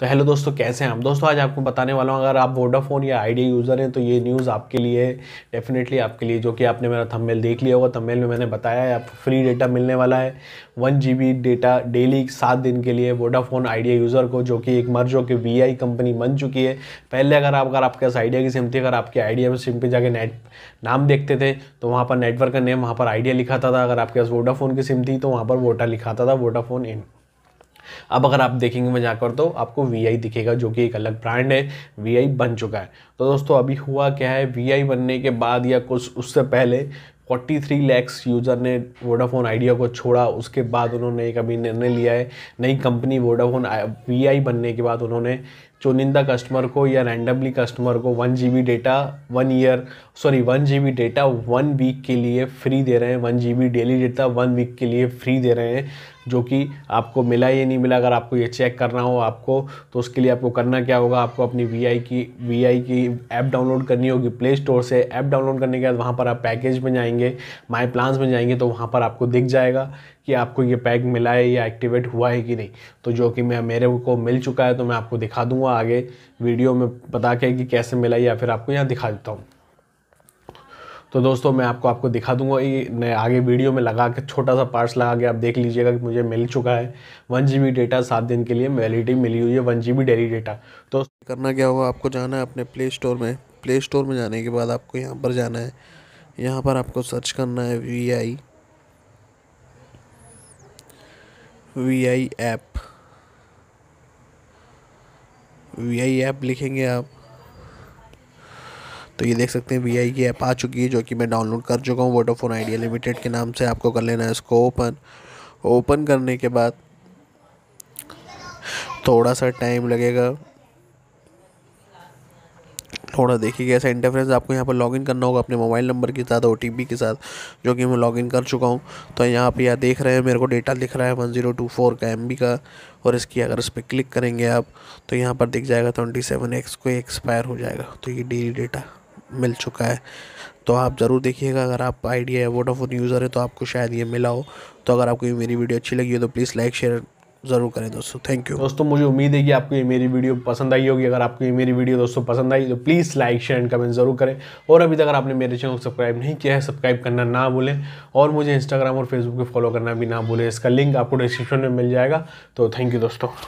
तो हेलो दोस्तों कैसे हैं हम दोस्तों आज आपको बताने वाला हूँ अगर आप वोडाफोन या आइडिया यूज़र हैं तो ये न्यूज़ आपके लिए डेफिनेटली आपके लिए जो कि आपने मेरा थंबनेल देख लिया होगा थंबनेल में मैंने बताया है आपको फ्री डेटा मिलने वाला है वन जी डेटा डेली सात दिन के लिए वोडाफोन आइडिया यूज़र को जो कि एक मर्ज हो के वी कंपनी बन चुकी है पहले अगर आप अगर आपके पास आइडिया की सिम थी अगर आपके आइडिया में सिम पर जाके नेट नाम देखते थे तो वहाँ पर नेटवर्क का नेम वहाँ पर आइडिया लिखाता था अगर आपके पास वोडाफोन की सिम थी तो वहाँ पर वोटा लिखाता था वोडाफोन इन अब अगर आप देखेंगे मैं जाकर तो आपको वी दिखेगा जो कि एक अलग ब्रांड है वी बन चुका है तो दोस्तों अभी हुआ क्या है वी बनने के बाद या कुछ उससे पहले 43 लैक्स यूज़र ने वोडाफोन आइडिया को छोड़ा उसके बाद उन्होंने एक अभी निर्णय लिया है नई कंपनी वोडाफोन वी बनने के बाद उन्होंने चुनिंदा कस्टमर को या रैंडमली कस्टमर को one G data one year sorry one G data one week के लिए फ्री दे रहे हैं one G daily data one week के लिए फ्री दे रहे हैं जो कि आपको मिला या नहीं मिला अगर आपको ये चेक करना हो आपको तो उसके लिए आपको करना क्या होगा आपको अपनी वी की वी की ऐप डाउनलोड करनी होगी प्ले स्टोर से ऐप डाउनलोड करने के बाद वहाँ पर आप पैकेज में जाएंगे माई प्लान्स में जाएंगे तो वहाँ पर आपको दिख जाएगा कि आपको ये पैक मिला है या एक्टिवेट हुआ है कि नहीं तो जो कि मैं मेरे को मिल चुका है तो मैं आपको दिखा दूंगा आगे वीडियो में बता के कि कैसे मिला या फिर आपको यहाँ दिखा देता हूँ तो दोस्तों मैं आपको आपको दिखा दूंगा ये आगे वीडियो में लगा के छोटा सा पार्ट्स लगा के आप देख लीजिएगा कि मुझे मिल चुका है वन जी डेटा सात दिन के लिए वैलिडिटी मिली हुई है वन जी डेली डेटा तो करना क्या होगा आपको जाना है अपने प्ले स्टोर में प्ले स्टोर में जाने के बाद आपको यहाँ पर जाना है यहाँ पर आपको सर्च करना है V I V I app V I app लिखेंगे आप तो ये देख सकते हैं वी आई की ऐप आ चुकी है जो कि मैं डाउनलोड कर चुका हूँ वोडाफोन आइडिया लिमिटेड के नाम से आपको कर लेना है इसको ओपन ओपन करने के बाद थोड़ा सा टाइम लगेगा थोड़ा देखिएगा ऐसा इंटरफ्रेंस आपको यहाँ पर लॉगिन करना होगा अपने मोबाइल नंबर के साथ ओ के साथ जो कि मैं लॉगिन कर चुका हूँ तो यहाँ पर यह देख रहे हैं मेरे को डेटा दिख रहा है वन जीरो टू फोर का एम का और इसकी अगर इस पर क्लिक करेंगे आप तो यहाँ पर दिख जाएगा ट्वेंटी सेवन एक्स को एक्सपायर हो जाएगा तो ये डेली डेटा मिल चुका है तो आप ज़रूर देखिएगा अगर आप आइडिया है वोडाफोन यूज़र है तो आपको शायद ये मिला हो तो अगर आपको मेरी वीडियो अच्छी लगी हो तो प्लीज़ लाइक शेयर ज़रूर करें दोस्तों थैंक यू दोस्तों मुझे उम्मीद है कि आपको ये मेरी वीडियो पसंद आई होगी अगर आपको ये मेरी वीडियो दोस्तों पसंद आई तो please like share and comment ज़रूर करें और अभी तक आपने मेरे चैनल को सब्सक्राइब नहीं किया है सब्सक्राइब करना ना भूलें और मुझे इंस्टाग्राम और फेसबुक पर फॉलो करना भी ना भूलें इसका लिंक आपको डिस्क्रिप्शन में मिल जाएगा तो थैंक यू दोस्तों